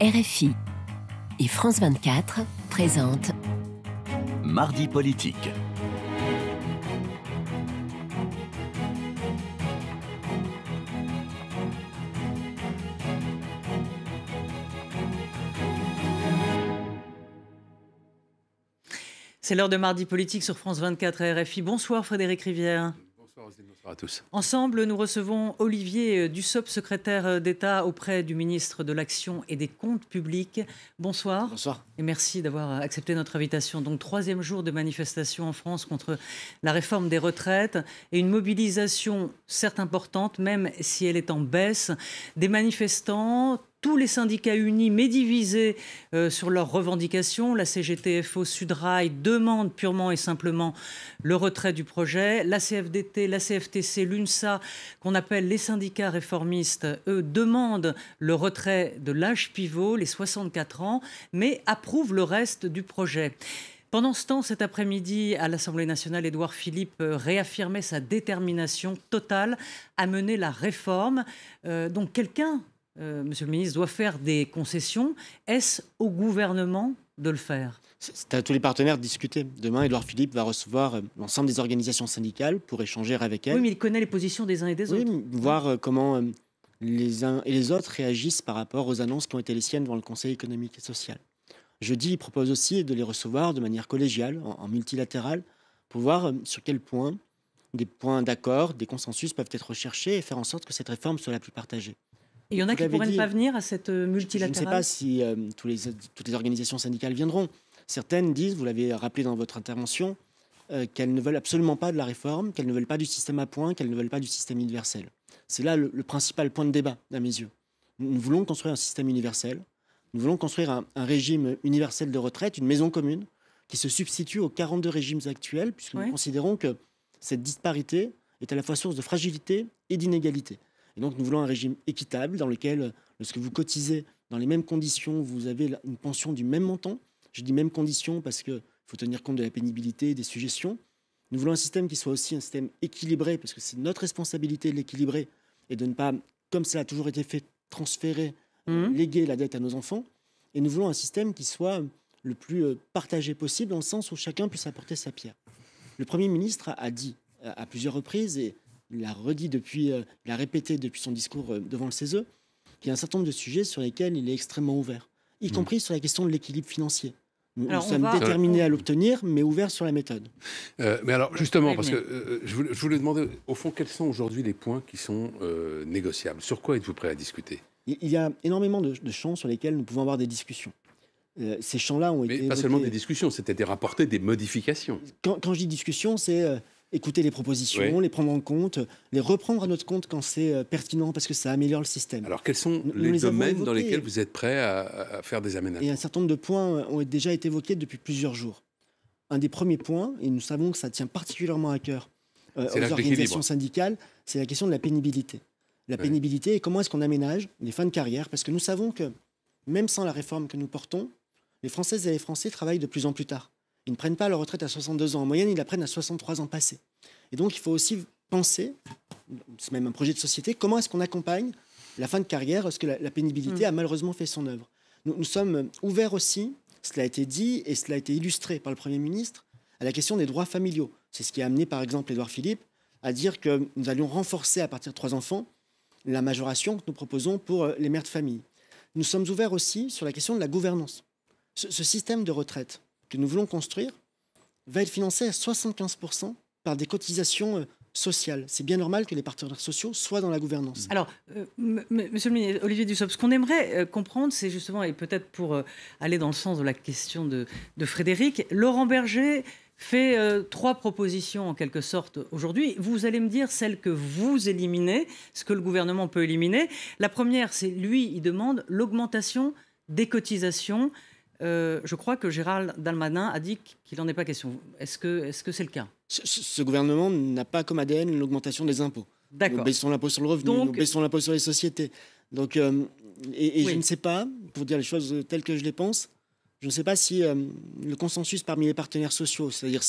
RFI et France 24 présentent Mardi politique. C'est l'heure de Mardi Politique sur France 24 RFI. Bonsoir Frédéric Rivière. Ensemble, nous recevons Olivier Dussopt, secrétaire d'État auprès du ministre de l'Action et des Comptes Publics. Bonsoir. Bonsoir. Et merci d'avoir accepté notre invitation. Donc, troisième jour de manifestation en France contre la réforme des retraites et une mobilisation, certes importante, même si elle est en baisse, des manifestants tous les syndicats unis mais divisés euh, sur leurs revendications. La CGTFO Sudrail demande purement et simplement le retrait du projet. La CFDT, la CFTC, l'UNSA, qu'on appelle les syndicats réformistes, eux demandent le retrait de l'âge pivot, les 64 ans, mais approuvent le reste du projet. Pendant ce temps, cet après-midi, à l'Assemblée nationale, Édouard Philippe euh, réaffirmait sa détermination totale à mener la réforme. Euh, donc quelqu'un euh, Monsieur le ministre, doit faire des concessions. Est-ce au gouvernement de le faire C'est à tous les partenaires de discuter. Demain, Édouard Philippe va recevoir euh, l'ensemble des organisations syndicales pour échanger avec elles. Oui, mais il connaît les positions des uns et des autres. oui, autres. Voir euh, comment les uns et les autres réagissent par rapport aux annonces qui ont été les siennes devant le Conseil économique et social. Jeudi, il propose aussi de les recevoir de manière collégiale, en, multilatéral, pour voir sur quel point des points d'accord, des consensus peuvent être recherchés et faire en sorte que cette réforme soit la plus partagée il y en a qui pourraient ne pas venir à cette euh, multilatérale. Je ne sais pas si euh, toutes les organisations syndicales viendront. Certaines disent, vous l'avez rappelé dans votre intervention, euh, qu'elles ne veulent absolument pas de la réforme, qu'elles ne veulent pas du système à points, qu'elles ne veulent pas du système universel. C'est là le, principal point de débat, à mes yeux. Nous, voulons construire un système universel, nous voulons construire un, régime universel de retraite, une maison commune, qui se substitue aux 42 régimes actuels, puisque nous considérons que cette disparité est à la fois source de fragilité et d'inégalité. Et donc, nous voulons un régime équitable dans lequel, euh, lorsque vous cotisez dans les mêmes conditions, vous avez une pension du même montant. Je dis même conditions parce qu'il faut tenir compte de la pénibilité, des suggestions. Nous voulons un système qui soit aussi un système équilibré, parce que c'est notre responsabilité de l'équilibrer et de ne pas, comme cela a toujours été fait, transférer, euh, mmh. léguer la dette à nos enfants. Et nous voulons un système qui soit euh, le plus partagé possible, dans le sens où chacun puisse apporter sa pierre. Le Premier ministre a dit à plusieurs reprises, et l'a redit depuis, euh, l'a répété depuis son discours euh, devant le CESE, qu'il y a un certain nombre de sujets sur lesquels il est extrêmement ouvert, y mm. compris sur la question de l'équilibre financier. Nous, sommes déterminés à l'obtenir, mais ouverts sur la méthode. Euh, mais alors, justement, parce que je, voulais, demander, au fond, quels sont aujourd'hui les points qui sont négociables Sur quoi êtes-vous prêt à discuter Il y a énormément de, champs sur lesquels nous pouvons avoir des discussions. ces champs-là ont mais été. Mais pas seulement des discussions, c'était des dire des modifications. Quand, quand je dis discussion, c'est écouter les propositions, les prendre en compte, les reprendre à notre compte quand c'est euh, pertinent parce que ça améliore le système. Alors quels sont les, domaines dans lesquels vous êtes prêts à, faire des aménagements Et un certain nombre de points euh, ont déjà été évoqués depuis plusieurs jours. Un des premiers points, et nous savons que ça tient particulièrement à cœur euh, aux organisations syndicales, c'est la question de la pénibilité. La pénibilité et comment est-ce qu'on aménage les fins de carrière parce que nous savons que même sans la réforme que nous portons, les Françaises et les Français travaillent de plus en plus tard. Ils ne prennent pas leur retraite à 62 ans en moyenne, ils la prennent à 63 ans passés. Et donc, il faut aussi penser, c'est même un projet de société, comment est-ce qu'on accompagne la fin de carrière, lorsque que la, pénibilité mm. a malheureusement fait son œuvre. Nous, sommes ouverts aussi, cela a été dit et cela a été illustré par le Premier ministre, à la question des droits familiaux. C'est ce qui a amené, par exemple, Édouard Philippe à dire que nous allions renforcer à partir de trois enfants la majoration que nous proposons pour euh, les mères de famille. Nous sommes ouverts aussi sur la question de la gouvernance. ce système de retraite, que nous voulons construire va être financé à 75% par des cotisations euh, sociales. C'est bien normal que les partenaires sociaux soient dans la gouvernance. Mmh. Alors, euh, monsieur le ministre, Olivier Dussopt, ce qu'on aimerait euh, comprendre, c'est justement, et peut-être pour aller dans le sens de la question de, de Frédéric, Laurent Berger fait trois propositions en quelque sorte aujourd'hui. Vous allez me dire celles que vous éliminez, ce que le gouvernement peut éliminer. La première, c'est lui, il demande l'augmentation des cotisations euh, je crois que Gérald Dalmanin a dit qu'il n'en est pas question. Est-ce que c'est -ce c'est le cas ce, gouvernement n'a pas comme ADN l'augmentation des impôts. D'accord. Nous baissons l'impôt sur le revenu, Donc... nous baissons l'impôt sur les sociétés. Donc, euh, et, je ne sais pas, pour dire les choses telles que je les pense, je ne sais pas si euh, le consensus parmi les partenaires sociaux, c'est-à-dire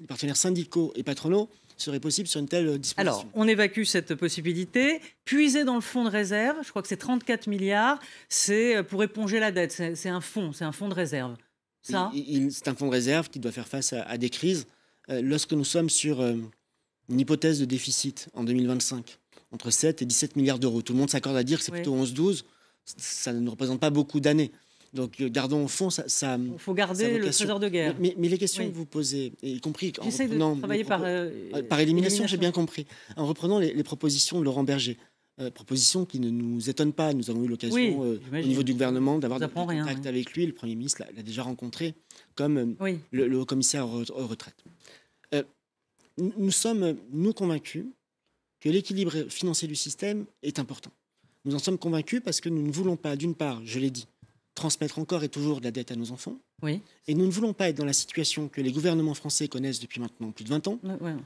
les partenaires syndicaux et patronaux, serait possible sur une telle euh, disposition. Alors, on évacue cette possibilité. Puiser dans le fonds de réserve, je crois que c'est 34 milliards, c'est euh, pour éponger la dette. C'est un fonds, c'est un fonds de réserve. Ça C'est un fonds de réserve qui doit faire face à, des crises. Euh, lorsque nous sommes sur une hypothèse de déficit en 2025, entre 7 et 17 milliards d'euros, tout le monde s'accorde à dire que c'est plutôt 11-12, ça ne représente pas beaucoup d'années. Donc gardons au fond ça. ça Il faut garder le trésor de guerre. Mais, mais les questions que vous posez, y compris en reprenant de travailler par, euh, par élimination, j'ai bien compris, en reprenant les, propositions de Laurent Berger. Euh, propositions qui ne nous étonnent pas. Nous avons eu l'occasion, euh, au niveau du gouvernement, d'avoir des contacts avec lui. Le Premier ministre l'a déjà rencontré comme le, haut commissaire aux, nous sommes, nous, convaincus que l'équilibre financier du système est important. Nous en sommes convaincus parce que nous ne voulons pas, d'une part, je l'ai dit, transmettre encore et toujours de la dette à nos enfants. Oui. Et nous ne voulons pas être dans la situation que les gouvernements français connaissent depuis maintenant plus de 20 ans,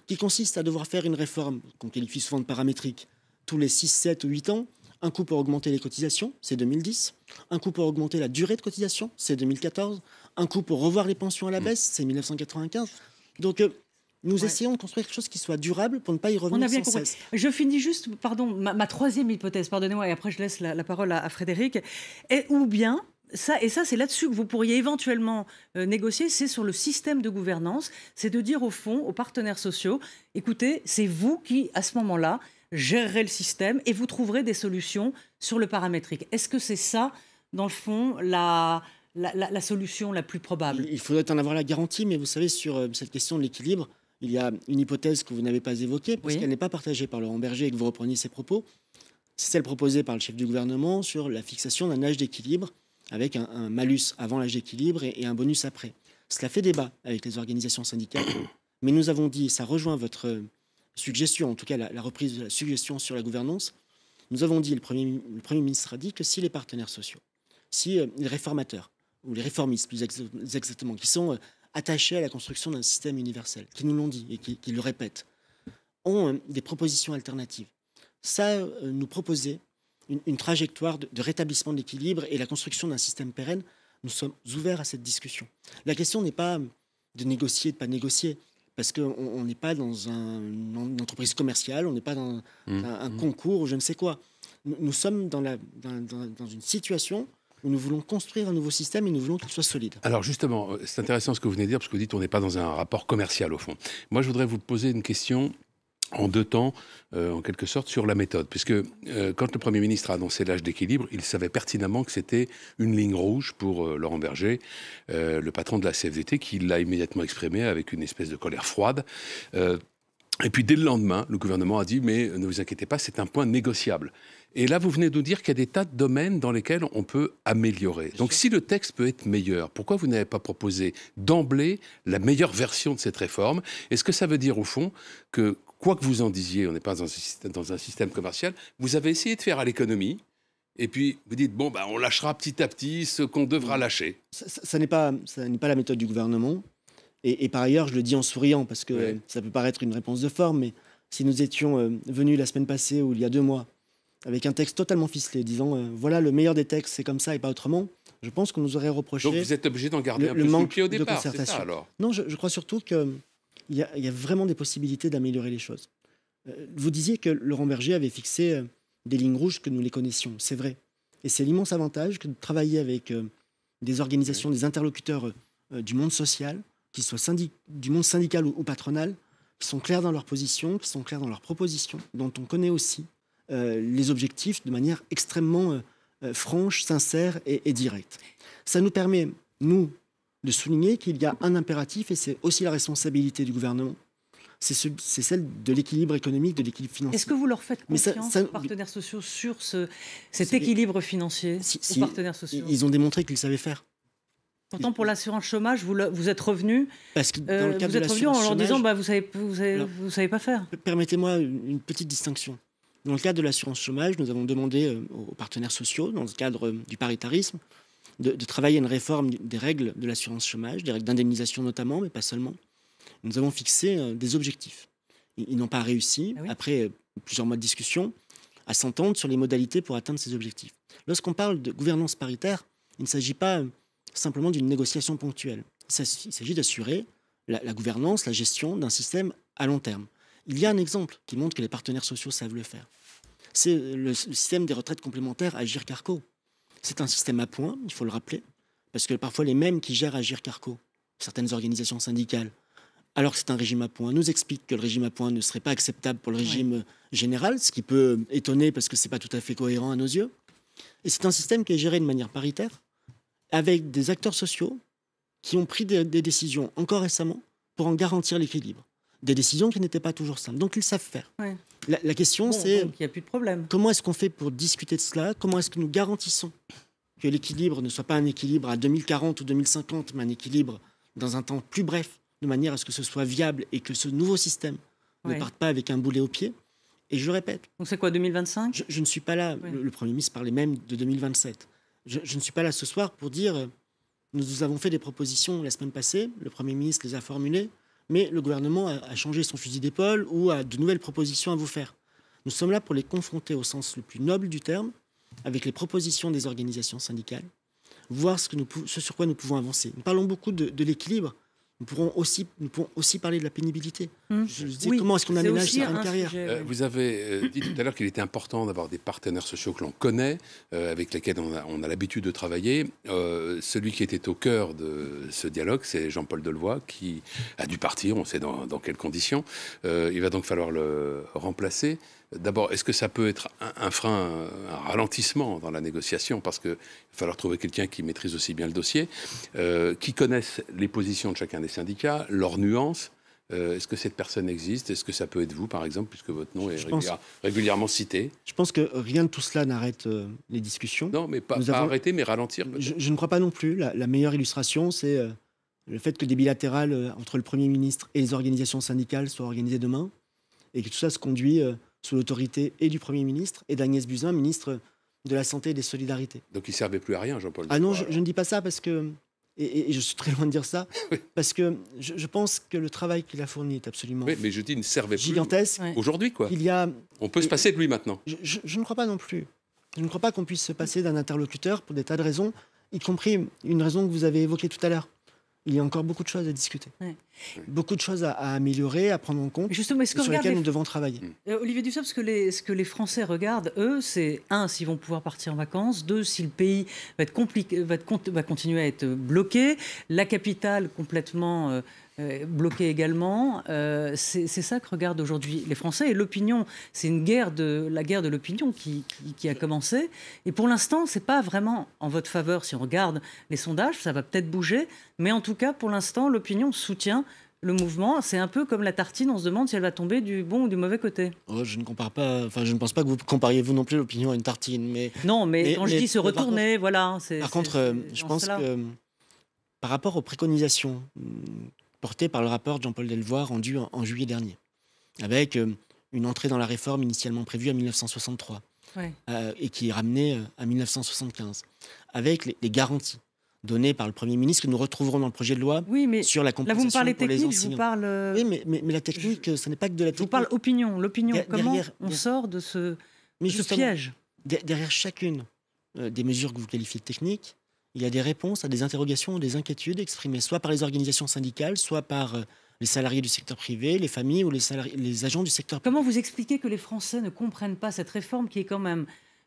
qui consiste à devoir faire une réforme qu'on qualifie souvent de paramétrique tous les 6, 7 ou 8 ans. Un coup pour augmenter les cotisations, c'est 2010. Un coup pour augmenter la durée de cotisation, c'est 2014. Un coup pour revoir les pensions à la mm. baisse, c'est 1995. Donc, euh, nous essayons de construire quelque chose qui soit durable pour ne pas y revenir. On a bien sans Cesse. Je finis juste, pardon, ma, troisième hypothèse, pardonnez-moi, et après je laisse la, parole à, à Frédéric. Et, ou bien, et ça, c'est là-dessus que vous pourriez éventuellement euh, négocier, c'est sur le système de gouvernance, c'est de dire au fond aux partenaires sociaux, écoutez, c'est vous qui, à ce moment-là, gérerez le système et vous trouverez des solutions sur le paramétrique. Est-ce que c'est ça, dans le fond, la, solution la plus probable Il faudrait en avoir la garantie, mais vous savez, sur euh, cette question de l'équilibre, il y a une hypothèse que vous n'avez pas évoquée, parce qu'elle n'est pas partagée par Laurent Berger et que vous repreniez ses propos. C'est celle proposée par le chef du gouvernement sur la fixation d'un âge d'équilibre avec un, malus avant l'âge d'équilibre et, un bonus après. Cela fait débat avec les organisations syndicales, mais nous avons dit, ça rejoint votre suggestion, en tout cas la, reprise de la suggestion sur la gouvernance, nous avons dit, le Premier, le Premier ministre a dit que si les partenaires sociaux, si euh, les réformateurs, ou les réformistes plus exactement, qui sont euh, attachés à la construction d'un système universel, qui nous l'ont dit et qui, le répètent, ont euh, des propositions alternatives, ça nous proposait une, trajectoire de, rétablissement de l'équilibre et la construction d'un système pérenne, nous sommes ouverts à cette discussion. La question n'est pas de négocier, de pas négocier, parce qu'on n'est pas dans un, une entreprise commerciale, on n'est pas dans mmh. un, mmh. concours ou je ne sais quoi. Nous, sommes dans, la, dans, une situation où nous voulons construire un nouveau système et nous voulons qu'il soit solide. Alors justement, euh, c'est intéressant ce que vous venez de dire, parce que vous dites qu'on n'est pas dans un rapport commercial au fond. Moi, je voudrais vous poser une question en deux temps, euh, en quelque sorte, sur la méthode. Puisque euh, quand le Premier ministre a annoncé l'âge d'équilibre, il savait pertinemment que c'était une ligne rouge pour euh, Laurent Berger, le patron de la CFDT, qui l'a immédiatement exprimé avec une espèce de colère froide. et puis dès le lendemain, le gouvernement a dit, mais ne vous inquiétez pas, c'est un point négociable. Et là, vous venez de nous dire qu'il y a des tas de domaines dans lesquels on peut améliorer. Donc, si le texte peut être meilleur, pourquoi vous n'avez pas proposé d'emblée la meilleure version de cette réforme Est-ce que ça veut dire, au fond, que quoi que vous en disiez, on n'est pas dans un, système, commercial, vous avez essayé de faire à l'économie, et puis vous dites, bon, bah, on lâchera petit à petit ce qu'on devra mmh. lâcher. Ça, n'est pas, pas la méthode du gouvernement. Et, par ailleurs, je le dis en souriant, parce que ça peut paraître une réponse de forme, mais si nous étions euh, venus la semaine passée ou il y a deux mois, avec un texte totalement ficelé, disant, euh, voilà, le meilleur des textes, c'est comme ça et pas autrement, je pense qu'on nous aurait reproché. Donc vous êtes obligé d'en garder un peu le manque au départ, de concertation. alors Non, je crois surtout que il y, a, vraiment des possibilités d'améliorer les choses. Euh, vous disiez que Laurent Berger avait fixé euh, des lignes rouges que nous les connaissions, c'est vrai. Et c'est l'immense avantage que de travailler avec euh, des organisations, des interlocuteurs du monde social, qu'ils soient du monde syndical ou, patronal, qui sont clairs dans leurs positions, qui sont clairs dans leurs propositions, dont on connaît aussi les objectifs de manière extrêmement franche, sincère et directe. Ça nous permet, nous, de souligner qu'il y a un impératif, et c'est aussi la responsabilité du gouvernement, c'est ce, celle de l'équilibre économique, de l'équilibre financier. Est-ce que vous leur faites confiance, Mais aux partenaires sociaux, sur cet équilibre financier partenaires sociaux Ils ont démontré qu'ils savaient faire. Pourtant, pour l'assurance chômage, vous, vous êtes revenu. Parce que dans euh, le vous êtes en leur disant bah, vous ne savez, savez pas faire. Permettez-moi une petite distinction. Dans le cadre de l'assurance chômage, nous avons demandé euh, aux partenaires sociaux, dans le cadre euh, du paritarisme, de, travailler à une réforme des règles de l'assurance chômage, des règles d'indemnisation notamment, mais pas seulement. Nous avons fixé euh, des objectifs. Ils, n'ont pas réussi, ah après euh, plusieurs mois de discussion, à s'entendre sur les modalités pour atteindre ces objectifs. Lorsqu'on parle de gouvernance paritaire, il ne s'agit pas euh, simplement d'une négociation ponctuelle. Il s'agit d'assurer la, gouvernance, la gestion d'un système à long terme. Il y a un exemple qui montre que les partenaires sociaux savent le faire. C'est le, système des retraites complémentaires Agir Carco, c'est un système à points, il faut le rappeler, parce que parfois les mêmes qui gèrent Agir Carco, certaines organisations syndicales, alors que c'est un régime à points, nous expliquent que le régime à points ne serait pas acceptable pour le régime euh, général, ce qui peut étonner parce que ce n'est pas tout à fait cohérent à nos yeux. Et c'est un système qui est géré de manière paritaire, avec des acteurs sociaux qui ont pris des décisions encore récemment pour en garantir l'équilibre des décisions qui n'étaient pas toujours simples. Donc ils savent faire. La, question, c'est il a plus de problème. Comment est-ce qu'on fait pour discuter de cela Comment est-ce que nous garantissons que l'équilibre ne soit pas un équilibre à 2040 ou 2050, mais un équilibre dans un temps plus bref, de manière à ce que ce soit viable et que ce nouveau système ne parte pas avec un boulet au pied Et je le répète. Donc c'est quoi 2025 je, ne suis pas là. Le, Premier ministre parlait même de 2027. Je, je ne suis pas là ce soir pour dire. Euh, nous avons fait des propositions la semaine passée, le Premier ministre les a formulées, mais le gouvernement a, changé son fusil d'épaule ou a de nouvelles propositions à vous faire. Nous sommes là pour les confronter au sens le plus noble du terme, avec les propositions des organisations syndicales, voir ce, sur quoi nous pouvons avancer. Nous parlons beaucoup de l'équilibre, nous pourrons aussi, nous aussi parler de la pénibilité. Hum. comment est-ce qu'on aménage sa carrière euh, Vous avez euh, dit tout à l'heure qu'il était important d'avoir des partenaires sociaux que l'on connaît, euh, avec lesquels on a, l'habitude de travailler. celui qui était au cœur de ce dialogue, c'est Jean-Paul Delevoye, qui a dû partir, on sait dans, dans quelles conditions. il va donc falloir le remplacer. D'abord, est-ce que ça peut être un, frein, euh, un, ralentissement dans la négociation Parce qu'il va falloir trouver quelqu'un qui maîtrise aussi bien le dossier, euh, qui connaisse les positions de chacun des syndicats, leurs nuances. Euh, est-ce que cette personne existe Est-ce que ça peut être vous, par exemple, puisque votre nom est régulièrement cité Je pense que rien de tout cela n'arrête les discussions. Non, mais pas, arrêter, mais ralentir. Je, ne crois pas non plus. La, la meilleure illustration, c'est le fait que des bilatérales entre le Premier ministre et les organisations syndicales soient organisées demain, et que tout ça se conduit sous l'autorité et du Premier ministre et d'Agnès Buzyn, ministre de la Santé et des Solidarités. Donc il ne servait plus à rien, Jean-Paul Ah non, je, ne dis pas ça parce que, et, je suis très loin de dire ça, parce que je, pense que le travail qu'il a fourni est absolument oui, mais je dis, il ne servait gigantesque. aujourd'hui. quoi. Il y a, On peut se passer de lui maintenant. je ne crois pas non plus. Je ne crois pas qu'on puisse se passer d'un interlocuteur pour des tas de raisons, y compris une raison que vous avez évoquée tout à l'heure il y a encore beaucoup de choses à discuter. Beaucoup de choses à, améliorer, à prendre en compte, Justement, -ce sur lesquelles nous devons travailler. Mmh. Euh, Olivier Dussopt, ce que, les, ce que les Français regardent, eux, c'est un, s'ils vont pouvoir partir en vacances, deux, si le pays va, être compliqué, va, va continuer à être bloqué, la capitale complètement... Euh, euh, bloqué également. Euh, c'est ça que regardent aujourd'hui les Français et l'opinion. C'est une guerre de la guerre de l'opinion qui, a commencé. Et pour l'instant, c'est pas vraiment en votre faveur si on regarde les sondages. Ça va peut-être bouger, mais en tout cas, pour l'instant, l'opinion soutient le mouvement, c'est un peu comme la tartine, on se demande si elle va tomber du bon ou du mauvais côté. Oh, je ne compare pas, enfin je ne pense pas que vous compariez vous non plus l'opinion à une tartine, mais non, mais, quand je dis se retourner, voilà, voilà. Hein, par contre, euh, je pense que par rapport aux préconisations hmm, portée par le rapport de Jean-Paul Delvoye rendu en, juillet dernier, avec euh, une entrée dans la réforme initialement prévue à 1963 euh, et qui est ramenée euh, à 1975, avec les, garanties données par le Premier ministre que nous retrouverons dans le projet de loi sur la compensation là, vous me parlez technique, vous parle... Oui, mais, mais, la technique, ce n'est pas que de la technique. Je vous parle opinion. L'opinion, comment on sort de ce, de ce piège Derrière chacune des mesures que vous qualifiez de techniques, il y a des réponses à des interrogations ou des inquiétudes exprimées soit par les organisations syndicales, soit par euh, les salariés du secteur privé, les familles ou les, salariés, les agents du secteur privé. Comment vous expliquez que les Français ne comprennent pas cette réforme qui est quand même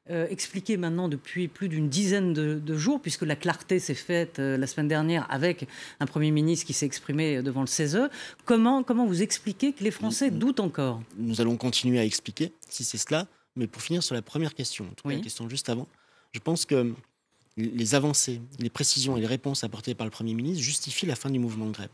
euh, expliquée maintenant depuis plus d'une dizaine de, jours, puisque la clarté s'est faite euh, la semaine dernière avec un Premier ministre qui s'est exprimé devant le CESE. Comment, comment vous expliquez que les Français doutent encore Nous allons continuer à expliquer, si c'est cela. Mais pour finir sur la première question, en tout cas la question juste avant, je pense que les avancées, les précisions et les réponses apportées par le Premier ministre justifient la fin du mouvement de grève.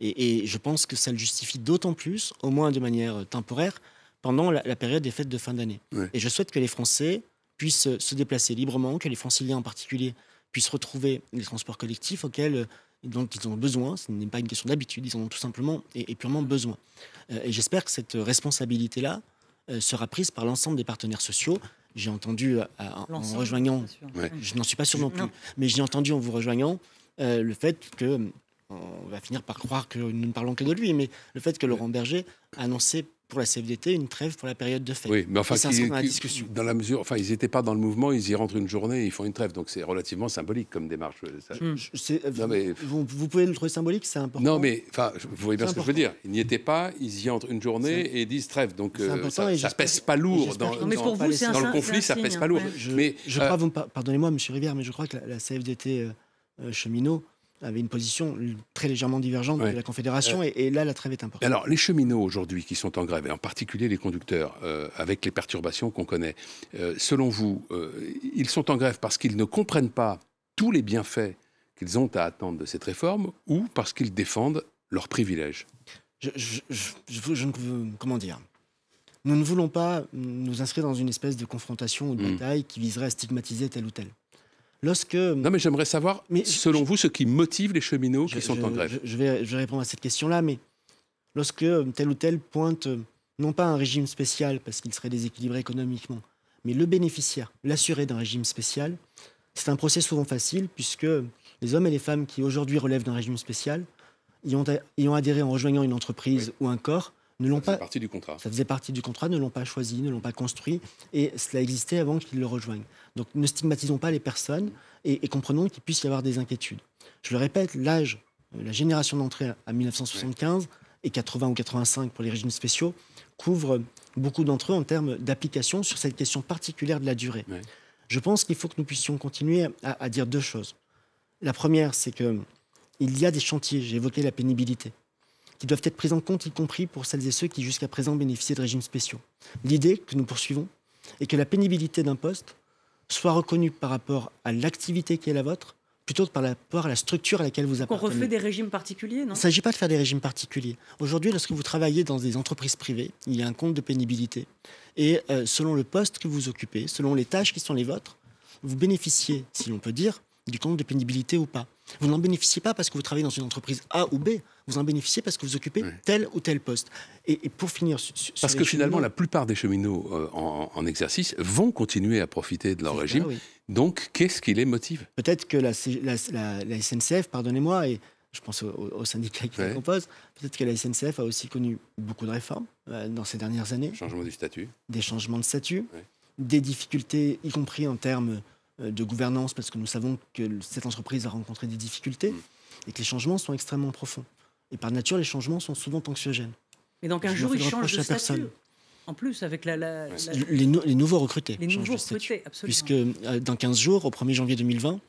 Et, je pense que ça le justifie d'autant plus, au moins de manière euh, temporaire, pendant la, période des fêtes de fin d'année. Et je souhaite que les Français puissent euh, se déplacer librement, que les Franciliens en particulier puissent retrouver les transports collectifs auxquels euh, ils ont besoin, ce n'est pas une question d'habitude, ils en ont tout simplement et, purement besoin. et j'espère que cette responsabilité-là sera prise par l'ensemble des partenaires sociaux j'ai entendu euh, en, rejoignant, je n'en suis pas sûr non plus, mais j'ai entendu en vous rejoignant euh, le fait que, euh, on va finir par croire que nous ne parlons que de lui, mais le fait que Laurent Berger annonçait pour la CFDT une trêve pour la période de fête. Oui, mais enfin, ça dans la discussion. mesure, enfin, ils n'étaient pas dans le mouvement, ils y rentrent une journée, ils font une trêve, donc c'est relativement symbolique comme démarche. Euh, hmm. vous, pouvez le trouver symbolique, c'est important. Non, mais enfin, vous voyez bien ce que je veux dire. Ils n'y étaient pas, ils y rentrent une journée et ils disent trêve, donc euh, ça, ça pèse pas lourd dans, le conflit, ça pèse pas lourd. mais je euh, crois, pardonnez-moi, Monsieur Rivière, mais je crois que la, CFDT cheminot avait une position très légèrement divergente de la Confédération, euh, et, là, la trêve est importante. Alors, les cheminots aujourd'hui qui sont en grève, et en particulier les conducteurs, euh, avec les perturbations qu'on connaît, euh, selon vous, ils sont en grève parce qu'ils ne comprennent pas tous les bienfaits qu'ils ont à attendre de cette réforme, ou parce qu'ils défendent leurs privilèges je, je, je, Comment dire Nous ne voulons pas nous inscrire dans une espèce de confrontation ou de hmm. bataille qui viserait à stigmatiser tel ou tel. Lorsque... Non, mais j'aimerais savoir, selon vous, ce qui motive les cheminots qui sont en grève. je vais, répondre à cette question-là, mais lorsque euh, tel ou tel pointe, euh, non pas un régime spécial, parce qu'il serait déséquilibré économiquement, mais le bénéficiaire, l'assuré d'un régime spécial, c'est un procès souvent facile, puisque les hommes et les femmes qui aujourd'hui relèvent d'un régime spécial y ont, ont, adhéré en rejoignant une entreprise ou un corps, ne l'ont pas. Partie du contrat. Ça faisait partie du contrat, ne l'ont pas choisi, ne l'ont pas construit, et cela existait avant qu'ils le rejoignent. Donc ne stigmatisons pas les personnes et, comprenons qu'il puisse y avoir des inquiétudes. Je le répète, l'âge, euh, la génération d'entrée à 1975 et 80 ou 85 pour les régimes spéciaux couvre beaucoup d'entre eux en termes d'application sur cette question particulière de la durée. Je pense qu'il faut que nous puissions continuer à, dire deux choses. La première, c'est que il y a des chantiers. J'ai évoqué la pénibilité qui doivent être prises en compte, y compris pour celles et ceux qui jusqu'à présent bénéficiaient de régimes spéciaux. L'idée que nous poursuivons est que la pénibilité d'un poste soit reconnue par rapport à l'activité qui est la vôtre, plutôt que par rapport à la structure à laquelle vous appartenez. On refait des régimes particuliers, non Il ne s'agit pas de faire des régimes particuliers. Aujourd'hui, lorsque vous travaillez dans des entreprises privées, il y a un compte de pénibilité. Et euh, selon le poste que vous occupez, selon les tâches qui sont les vôtres, vous bénéficiez, si l'on peut dire, du compte de pénibilité ou pas. Vous n'en bénéficiez pas parce que vous travaillez dans une entreprise A ou B. Vous en bénéficiez parce que vous occupez tel ou tel poste. Et, pour finir, parce que finalement, la plupart des cheminots euh, en, exercice vont continuer à profiter de leur régime. Donc, qu'est-ce qui les motive Peut-être que la, la, SNCF, pardonnez-moi, et je pense au, syndicat syndicats qui la compose, peut-être que la SNCF a aussi connu beaucoup de réformes euh, dans ces dernières années. Changement du statut. Des changements de statut. Des difficultés, y compris en termes euh, de gouvernance, parce que nous savons que cette entreprise a rencontré des difficultés et que les changements sont extrêmement profonds. Et par nature, les changements sont souvent anxiogènes. Mais dans un jours, ils changent de statut. En plus, avec la. Les, nouveaux recrutés. Les nouveaux recrutés, Puisque euh, dans 15 jours, au 1er janvier 2020,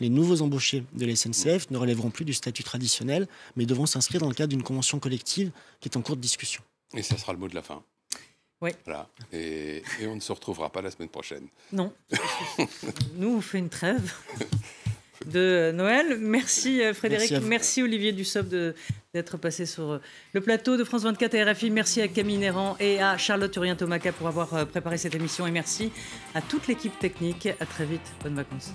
les nouveaux embauchés de la SNCF ne relèveront plus du statut traditionnel, mais devront s'inscrire dans le cadre d'une convention collective qui est en cours de discussion. Et ça sera le mot de la fin. Oui. Et, on ne se retrouvera pas la semaine prochaine. Non. Nous, on fait une trêve de Noël. Merci euh, Frédéric, merci, Olivier Dussopt d'être passé sur euh, le plateau de France 24 RFI. Merci à Camille Néran et à Charlotte urien tomaca pour avoir euh, préparé cette émission. Et merci à toute l'équipe technique. À très vite. Bonnes vacances.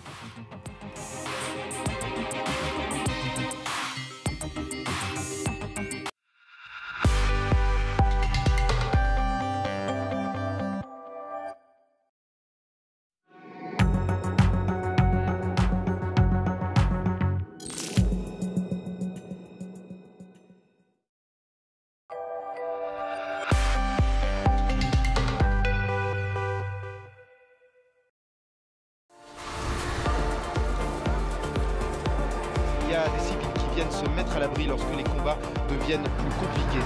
plus compliquées.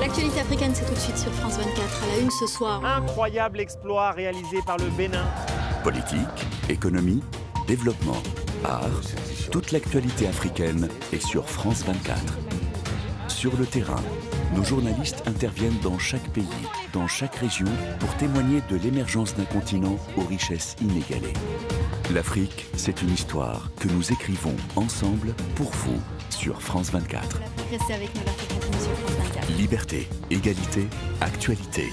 L'actualité africaine, c'est tout de suite sur France 24, à la une ce soir. Incroyable exploit réalisé par le Bénin. Politique, économie, développement, art, toute l'actualité africaine est sur France 24. Sur le terrain, nos journalistes interviennent dans chaque pays, dans chaque région, pour témoigner de l'émergence d'un continent aux richesses inégalées. L'Afrique, c'est une histoire que nous écrivons ensemble pour vous sur France 24. Liberté, égalité, actualité.